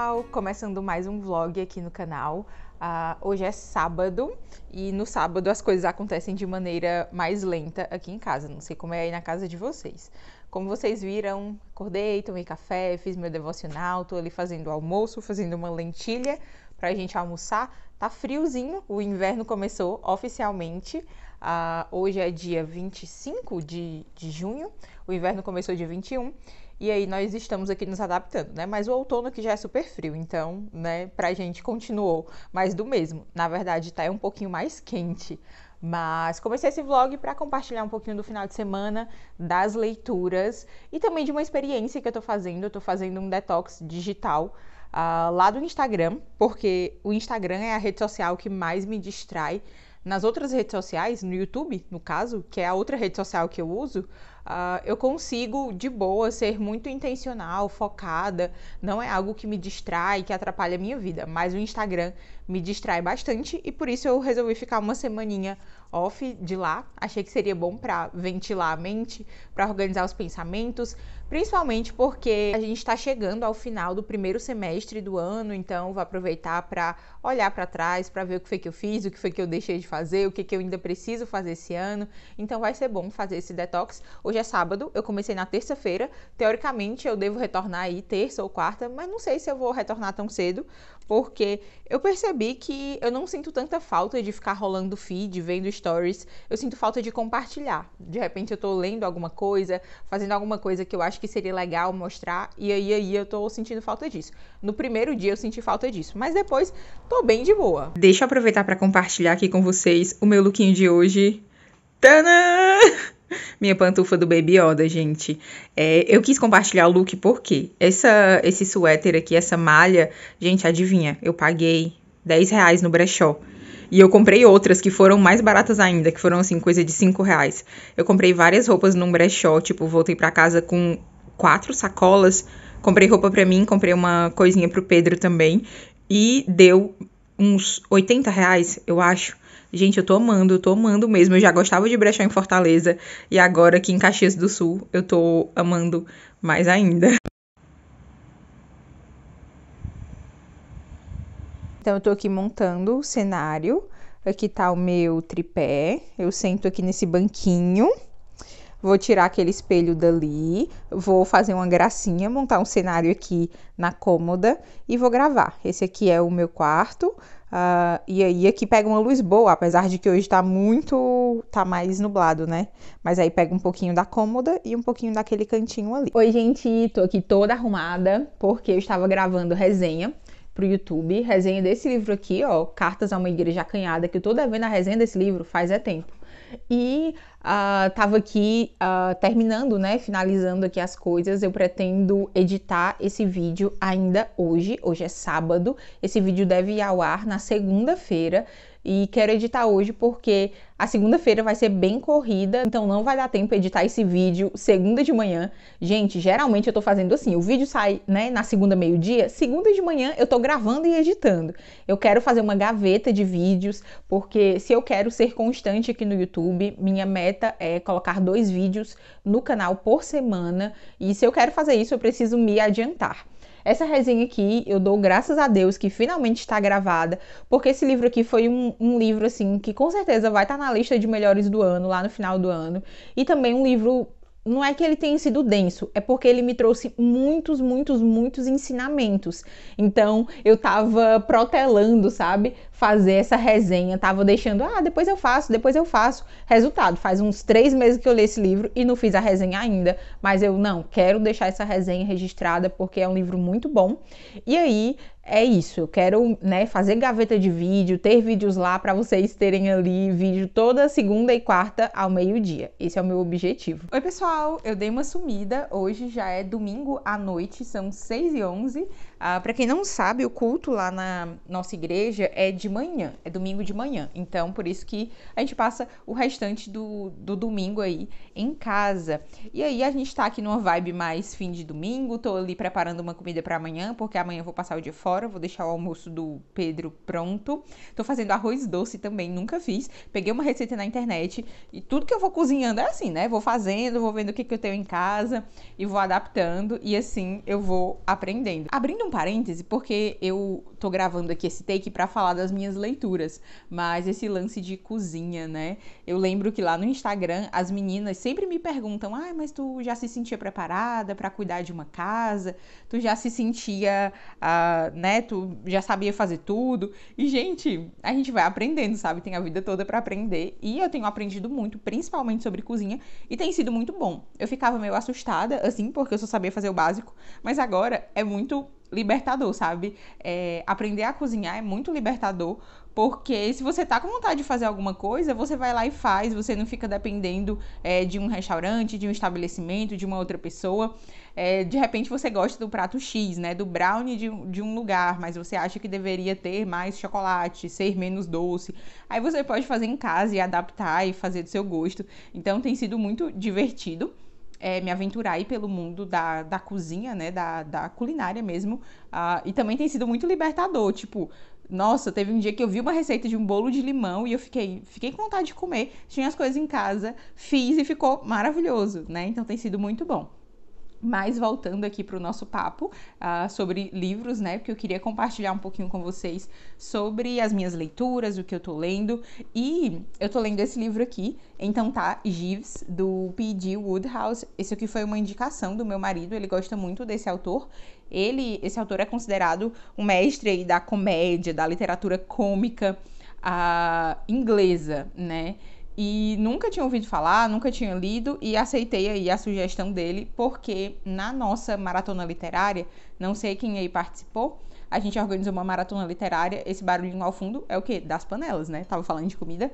pessoal! Começando mais um vlog aqui no canal. Uh, hoje é sábado e no sábado as coisas acontecem de maneira mais lenta aqui em casa. Não sei como é aí na casa de vocês. Como vocês viram, acordei, tomei café, fiz meu devocional, tô ali fazendo almoço, fazendo uma lentilha pra gente almoçar. Tá friozinho, o inverno começou oficialmente. Uh, hoje é dia 25 de, de junho, o inverno começou dia 21. E aí nós estamos aqui nos adaptando, né? Mas o outono que já é super frio, então, né, pra gente continuou mais do mesmo. Na verdade, tá é um pouquinho mais quente. Mas comecei esse vlog para compartilhar um pouquinho do final de semana, das leituras e também de uma experiência que eu tô fazendo. Eu tô fazendo um detox digital uh, lá do Instagram, porque o Instagram é a rede social que mais me distrai. Nas outras redes sociais, no YouTube, no caso, que é a outra rede social que eu uso, ah, eu consigo de boa ser muito intencional, focada, não é algo que me distrai, que atrapalha a minha vida, mas o Instagram me distrai bastante e por isso eu resolvi ficar uma semaninha off de lá. Achei que seria bom para ventilar a mente, para organizar os pensamentos, principalmente porque a gente está chegando ao final do primeiro semestre do ano, então vou aproveitar para olhar para trás, para ver o que foi que eu fiz, o que foi que eu deixei de fazer, o que, que eu ainda preciso fazer esse ano. Então vai ser bom fazer esse detox. Hoje é sábado, eu comecei na terça-feira. Teoricamente, eu devo retornar aí terça ou quarta, mas não sei se eu vou retornar tão cedo, porque eu percebi que eu não sinto tanta falta de ficar rolando feed, vendo stories. Eu sinto falta de compartilhar. De repente, eu tô lendo alguma coisa, fazendo alguma coisa que eu acho que seria legal mostrar, e aí, aí eu tô sentindo falta disso. No primeiro dia, eu senti falta disso, mas depois, tô bem de boa. Deixa eu aproveitar para compartilhar aqui com vocês o meu lookinho de hoje. Tana! Minha pantufa do Baby Yoda, gente. É, eu quis compartilhar o look porque essa, esse suéter aqui, essa malha, gente, adivinha, eu paguei 10 reais no brechó. E eu comprei outras que foram mais baratas ainda, que foram assim, coisa de 5 reais. Eu comprei várias roupas num brechó, tipo, voltei para casa com quatro sacolas. Comprei roupa para mim, comprei uma coisinha pro Pedro também. E deu uns 80 reais, eu acho. Gente, eu tô amando, eu tô amando mesmo. Eu já gostava de brechó em Fortaleza e agora aqui em Caxias do Sul eu tô amando mais ainda. Então eu tô aqui montando o cenário. Aqui tá o meu tripé. Eu sento aqui nesse banquinho vou tirar aquele espelho dali, vou fazer uma gracinha, montar um cenário aqui na cômoda e vou gravar. Esse aqui é o meu quarto, uh, e aí aqui pega uma luz boa, apesar de que hoje tá muito, tá mais nublado, né? Mas aí pega um pouquinho da cômoda e um pouquinho daquele cantinho ali. Oi, gente, tô aqui toda arrumada porque eu estava gravando resenha pro YouTube, resenha desse livro aqui, ó, Cartas a uma Igreja Acanhada, que eu tô devendo a resenha desse livro faz é tempo. E estava ah, uh, aqui uh, terminando, né? Finalizando aqui as coisas. Eu pretendo editar esse vídeo ainda hoje. Hoje é sábado. Esse vídeo deve ir ao ar na segunda-feira e quero editar hoje porque a segunda-feira vai ser bem corrida, então não vai dar tempo editar esse vídeo segunda de manhã. Gente, geralmente eu tô fazendo assim, o vídeo sai, né, na segunda meio-dia, segunda de manhã eu tô gravando e editando. Eu quero fazer uma gaveta de vídeos, porque se eu quero ser constante aqui no YouTube, minha meta é colocar dois vídeos no canal por semana, e se eu quero fazer isso, eu preciso me adiantar. Essa resenha aqui eu dou graças a Deus que finalmente está gravada, porque esse livro aqui foi um, um livro assim que com certeza vai estar tá na lista de melhores do ano, lá no final do ano, e também um livro não é que ele tenha sido denso, é porque ele me trouxe muitos, muitos, muitos ensinamentos. Então eu tava protelando, sabe? Fazer essa resenha, tava deixando, ah, depois eu faço, depois eu faço. Resultado, faz uns três meses que eu li esse livro e não fiz a resenha ainda, mas eu não quero deixar essa resenha registrada porque é um livro muito bom. E aí é isso. Eu quero né, fazer gaveta de vídeo, ter vídeos lá para vocês terem ali vídeo toda segunda e quarta ao meio-dia. Esse é o meu objetivo. Oi, pessoal! Eu dei uma sumida. Hoje já é domingo à noite, são 6 e 11 ah, para quem não sabe, o culto lá na nossa igreja é de manhã, é domingo de manhã. Então, por isso que a gente passa o restante do, do domingo aí em casa. E aí a gente tá aqui numa vibe mais fim de domingo, tô ali preparando uma comida para amanhã, porque amanhã eu vou passar o dia fora agora, vou deixar o almoço do Pedro pronto. Tô fazendo arroz doce também, nunca fiz. Peguei uma receita na internet e tudo que eu vou cozinhando é assim, né? Vou fazendo, vou vendo o que, que eu tenho em casa e vou adaptando e assim eu vou aprendendo. Abrindo um parêntese, porque eu tô gravando aqui esse take para falar das minhas leituras, mas esse lance de cozinha, né? Eu lembro que lá no Instagram as meninas sempre me perguntam: "Ai, ah, mas tu já se sentia preparada para cuidar de uma casa? Tu já se sentia uh, né, tu já sabia fazer tudo. E, gente, a gente vai aprendendo, sabe? Tem a vida toda para aprender. E eu tenho aprendido muito, principalmente sobre cozinha, e tem sido muito bom. Eu ficava meio assustada, assim, porque eu só sabia fazer o básico, mas agora é muito libertador, sabe? É, aprender a cozinhar é muito libertador, porque se você tá com vontade de fazer alguma coisa, você vai lá e faz, você não fica dependendo é, de um restaurante, de um estabelecimento, de uma outra pessoa. É, de repente você gosta do prato X, né? Do brownie de, de um lugar, mas você acha que deveria ter mais chocolate, ser menos doce. Aí você pode fazer em casa e adaptar e fazer do seu gosto. Então tem sido muito divertido é, me aventurar aí pelo mundo da, da cozinha, né? Da, da culinária mesmo. Uh, e também tem sido muito libertador. Tipo, nossa, teve um dia que eu vi uma receita de um bolo de limão e eu fiquei, fiquei com vontade de comer. Tinha as coisas em casa, fiz e ficou maravilhoso, né? Então tem sido muito bom. Mas voltando aqui para o nosso papo uh, sobre livros, né? Porque eu queria compartilhar um pouquinho com vocês sobre as minhas leituras, o que eu tô lendo. E eu tô lendo esse livro aqui, então tá, Gives, do P.G. Woodhouse. Esse aqui foi uma indicação do meu marido, ele gosta muito desse autor. Ele, esse autor é considerado um mestre aí da comédia, da literatura cômica uh, inglesa, né? e nunca tinha ouvido falar, nunca tinha lido e aceitei aí a sugestão dele, porque na nossa maratona literária, não sei quem aí participou, a gente organizou uma maratona literária, esse barulhinho ao fundo é o quê? Das panelas, né? Tava falando de comida.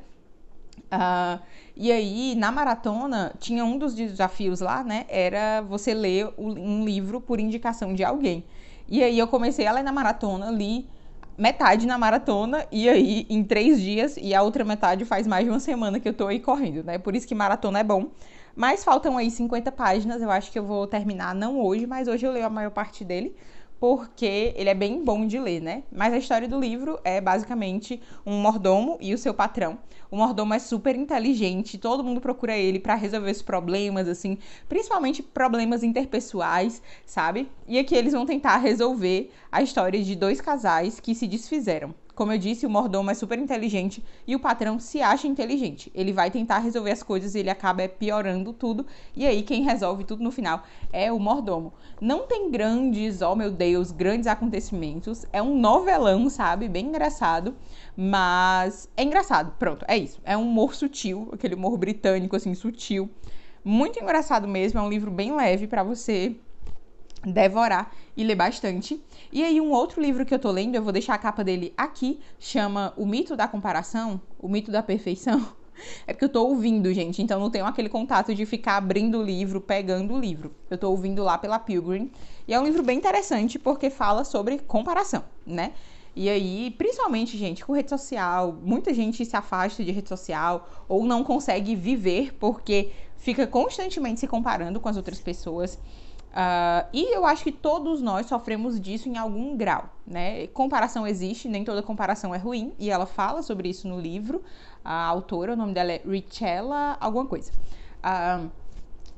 Uh, e aí, na maratona, tinha um dos desafios lá, né? Era você ler um livro por indicação de alguém. E aí eu comecei a ler na maratona, li metade na maratona e aí em três dias e a outra metade faz mais de uma semana que eu tô aí correndo, né? Por isso que maratona é bom. Mas faltam aí 50 páginas, eu acho que eu vou terminar não hoje, mas hoje eu leio a maior parte dele, porque ele é bem bom de ler, né? Mas a história do livro é basicamente um mordomo e o seu patrão. O mordomo é super inteligente, todo mundo procura ele para resolver os problemas, assim, principalmente problemas interpessoais, sabe? E aqui eles vão tentar resolver a história de dois casais que se desfizeram. Como eu disse, o mordomo é super inteligente e o patrão se acha inteligente. Ele vai tentar resolver as coisas e ele acaba piorando tudo. E aí quem resolve tudo no final é o mordomo. Não tem grandes, oh meu Deus, grandes acontecimentos. É um novelão, sabe? Bem engraçado. Mas é engraçado, pronto, é isso. É um humor sutil, aquele humor britânico, assim, sutil. Muito engraçado mesmo, é um livro bem leve para você devorar e ler bastante. E aí um outro livro que eu tô lendo, eu vou deixar a capa dele aqui, chama O Mito da Comparação, O Mito da Perfeição. É porque eu tô ouvindo, gente, então não tenho aquele contato de ficar abrindo o livro, pegando o livro. Eu tô ouvindo lá pela Pilgrim. E é um livro bem interessante porque fala sobre comparação, né? E aí, principalmente, gente, com rede social, muita gente se afasta de rede social ou não consegue viver porque fica constantemente se comparando com as outras pessoas. Uh, e eu acho que todos nós sofremos disso em algum grau, né? Comparação existe, nem toda comparação é ruim, e ela fala sobre isso no livro. A autora, o nome dela é Richella, alguma coisa. Uh,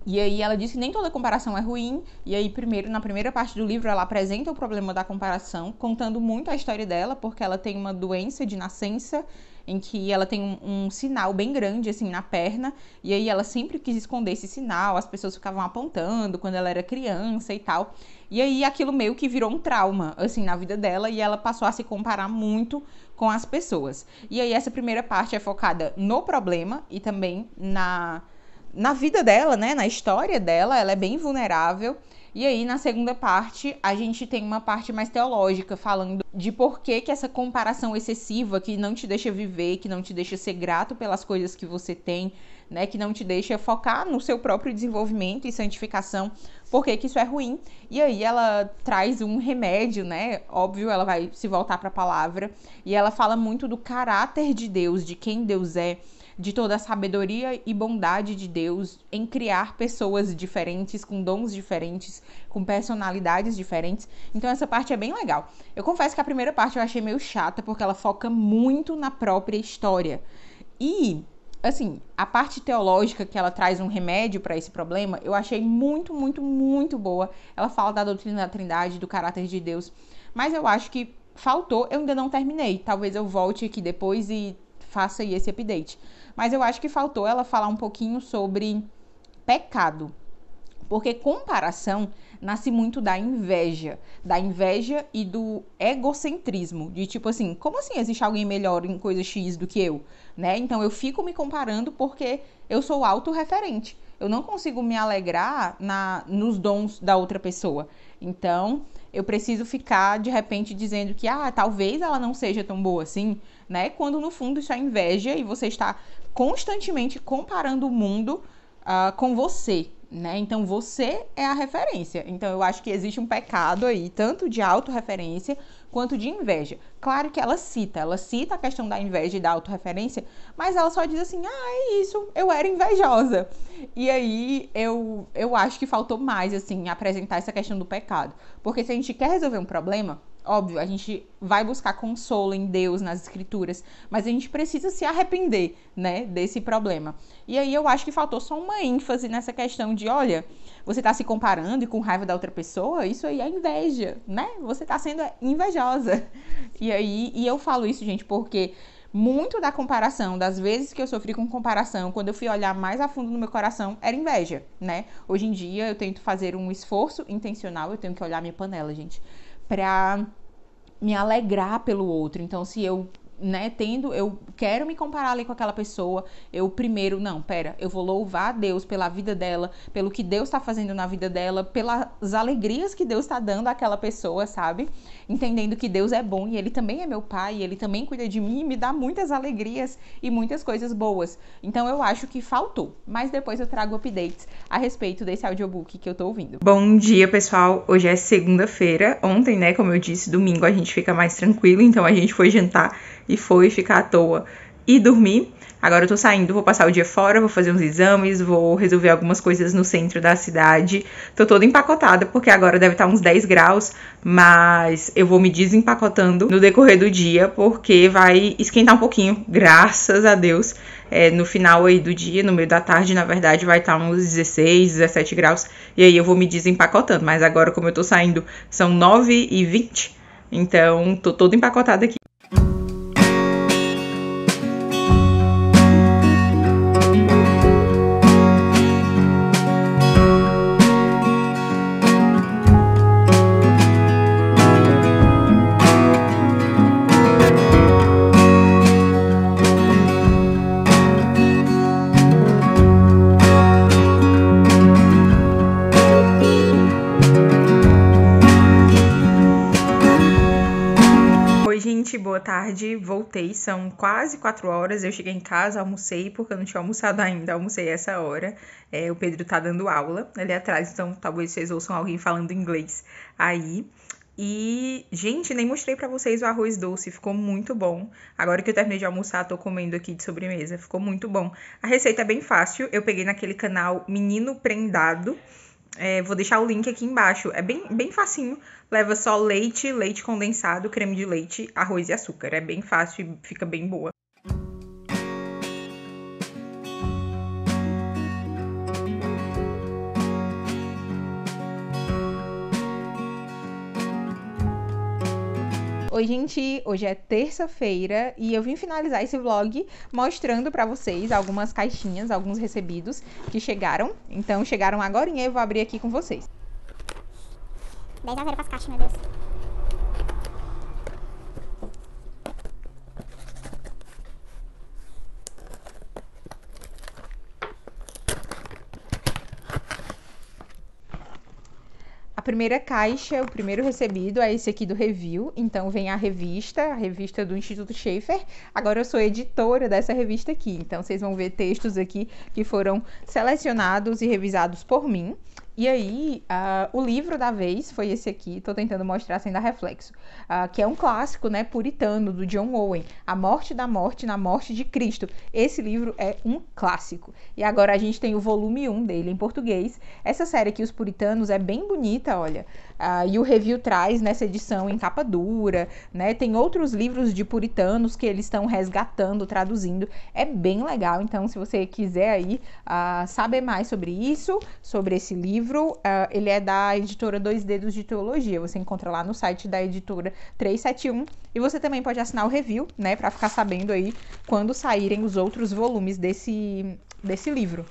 e aí ela diz que nem toda comparação é ruim, e aí primeiro, na primeira parte do livro, ela apresenta o problema da comparação, contando muito a história dela, porque ela tem uma doença de nascença em que ela tem um, um, sinal bem grande, assim, na perna, e aí ela sempre quis esconder esse sinal, as pessoas ficavam apontando quando ela era criança e tal. E aí aquilo meio que virou um trauma, assim, na vida dela, e ela passou a se comparar muito com as pessoas. E aí essa primeira parte é focada no problema e também na. Na vida dela, né? Na história dela, ela é bem vulnerável e aí, na segunda parte, a gente tem uma parte mais teológica, falando de por que, que essa comparação excessiva que não te deixa viver, que não te deixa ser grato pelas coisas que você tem, né, que não te deixa focar no seu próprio desenvolvimento e santificação, por que, que isso é ruim. E aí ela traz um remédio, né? Óbvio, ela vai se voltar para a palavra e ela fala muito do caráter de Deus, de quem Deus é de toda a sabedoria e bondade de Deus em criar pessoas diferentes, com dons diferentes, com personalidades diferentes. Então essa parte é bem legal. Eu confesso que a primeira parte eu achei meio chata porque ela foca muito na própria história. E assim, a parte teológica que ela traz um remédio para esse problema, eu achei muito, muito, muito boa. Ela fala da doutrina da Trindade, do caráter de Deus, mas eu acho que faltou, eu ainda não terminei. Talvez eu volte aqui depois e faça esse update. Mas eu acho que faltou ela falar um pouquinho sobre pecado. Porque comparação nasce muito da inveja, da inveja e do egocentrismo, de tipo assim, como assim existe alguém melhor em coisa X do que eu, né? Então eu fico me comparando porque eu sou autorreferente. Eu não consigo me alegrar na nos dons da outra pessoa. Então, eu preciso ficar de repente dizendo que ah, talvez ela não seja tão boa assim, né? Quando no fundo isso é inveja e você está constantemente comparando o mundo uh, com você, né? Então você é a referência. Então eu acho que existe um pecado aí, tanto de autorreferência quanto de inveja. Claro que ela cita, ela cita a questão da inveja e da autorreferência, mas ela só diz assim: "Ah, é isso, eu era invejosa". E aí eu eu acho que faltou mais assim apresentar essa questão do pecado. Porque se a gente quer resolver um problema, óbvio, a gente vai buscar consolo em Deus, nas escrituras, mas a gente precisa se arrepender, né, desse problema. E aí eu acho que faltou só uma ênfase nessa questão de, olha, você está se comparando e com raiva da outra pessoa, isso aí é inveja, né? Você está sendo invejosa. E aí, e eu falo isso, gente, porque muito da comparação, das vezes que eu sofri com comparação, quando eu fui olhar mais a fundo no meu coração, era inveja, né? Hoje em dia eu tento fazer um esforço intencional, eu tenho que olhar minha panela, gente para me alegrar pelo outro. Então, se eu né, tendo, eu quero me comparar ali com aquela pessoa, eu primeiro, não, pera, eu vou louvar a Deus pela vida dela, pelo que Deus está fazendo na vida dela, pelas alegrias que Deus está dando àquela pessoa, sabe? Entendendo que Deus é bom e Ele também é meu pai, Ele também cuida de mim e me dá muitas alegrias e muitas coisas boas. Então eu acho que faltou, mas depois eu trago updates a respeito desse audiobook que eu tô ouvindo. Bom dia, pessoal. Hoje é segunda-feira. Ontem, né, como eu disse, domingo a gente fica mais tranquilo, então a gente foi jantar e foi ficar à toa e dormir. Agora eu tô saindo, vou passar o dia fora, vou fazer uns exames, vou resolver algumas coisas no centro da cidade. Tô toda empacotada, porque agora deve estar tá uns 10 graus, mas eu vou me desempacotando no decorrer do dia, porque vai esquentar um pouquinho, graças a Deus. É, no final aí do dia, no meio da tarde, na verdade, vai estar tá uns 16, 17 graus, e aí eu vou me desempacotando. Mas agora, como eu tô saindo, são 9 e 20, então tô toda empacotada aqui. boa tarde. Voltei, são quase quatro horas. Eu cheguei em casa, almocei, porque eu não tinha almoçado ainda, almocei essa hora. É, o Pedro tá dando aula ali atrás, então talvez vocês ouçam alguém falando inglês aí. E, gente, nem mostrei para vocês o arroz doce, ficou muito bom. Agora que eu terminei de almoçar, tô comendo aqui de sobremesa, ficou muito bom. A receita é bem fácil, eu peguei naquele canal Menino Prendado. É, vou deixar o link aqui embaixo. É bem, bem facinho. Leva só leite, leite condensado, creme de leite, arroz e açúcar. É bem fácil e fica bem boa. Oi, gente, hoje é terça-feira e eu vim finalizar esse vlog mostrando para vocês algumas caixinhas, alguns recebidos que chegaram. Então, chegaram agora e eu vou abrir aqui com vocês. 10 a 0 pras caixas, meu Deus. primeira caixa, o primeiro recebido é esse aqui do review. Então vem a revista, a revista do Instituto Schaefer. Agora eu sou editora dessa revista aqui. Então vocês vão ver textos aqui que foram selecionados e revisados por mim. E aí, uh, o livro da vez foi esse aqui, tô tentando mostrar sem dar reflexo, uh, que é um clássico, né, puritano, do John Owen, A Morte da Morte na Morte de Cristo. Esse livro é um clássico. E agora a gente tem o volume 1 dele em português. Essa série aqui, Os Puritanos, é bem bonita, olha. Uh, e o review traz nessa edição em capa dura, né, tem outros livros de puritanos que eles estão resgatando, traduzindo. É bem legal, então se você quiser aí ah, saber mais sobre isso, sobre esse livro, livro, uh, ele é da editora Dois Dedos de Teologia. Você encontra lá no site da editora 371. E você também pode assinar o review, né, para ficar sabendo aí quando saírem os outros volumes desse, desse livro.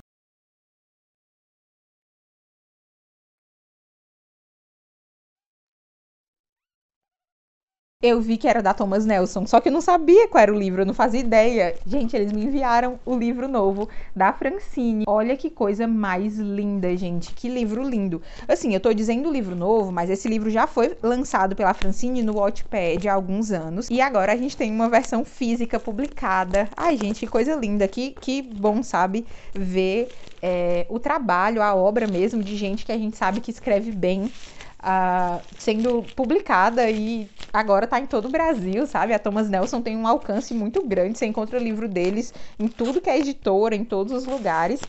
eu vi que era da Thomas Nelson, só que eu não sabia qual era o livro, eu não fazia ideia. Gente, eles me enviaram o livro novo da Francine. Olha que coisa mais linda, gente. Que livro lindo. Assim, eu tô dizendo livro novo, mas esse livro já foi lançado pela Francine no Wattpad há alguns anos. E agora a gente tem uma versão física publicada. Ai, gente, que coisa linda. Que, que bom, sabe, ver é, o trabalho, a obra mesmo de gente que a gente sabe que escreve bem uh, sendo publicada e agora está em todo o Brasil, sabe? A Thomas Nelson tem um alcance muito grande, você encontra o livro deles em tudo que é editora, em todos os lugares.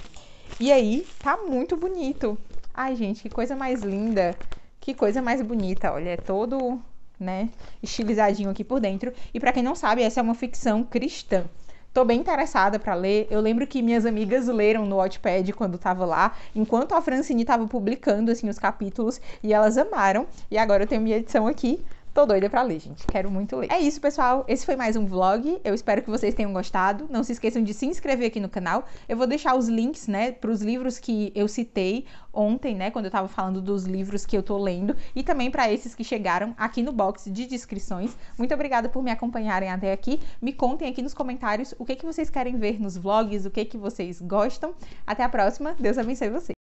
E aí, tá muito bonito. Ai, gente, que coisa mais linda. Que coisa mais bonita. Olha, é todo, né, estilizadinho aqui por dentro. E para quem não sabe, essa é uma ficção cristã. Tô bem interessada para ler. Eu lembro que minhas amigas leram no Wattpad quando tava lá, enquanto a Francine tava publicando assim os capítulos e elas amaram. E agora eu tenho minha edição aqui. Tô doida pra ler, gente. Quero muito ler. É isso, pessoal. Esse foi mais um vlog. Eu espero que vocês tenham gostado. Não se esqueçam de se inscrever aqui no canal. Eu vou deixar os links, né, pros livros que eu citei ontem, né, quando eu tava falando dos livros que eu tô lendo e também para esses que chegaram aqui no box de descrições. Muito obrigada por me acompanharem até aqui. Me contem aqui nos comentários o que que vocês querem ver nos vlogs, o que que vocês gostam. Até a próxima. Deus abençoe vocês.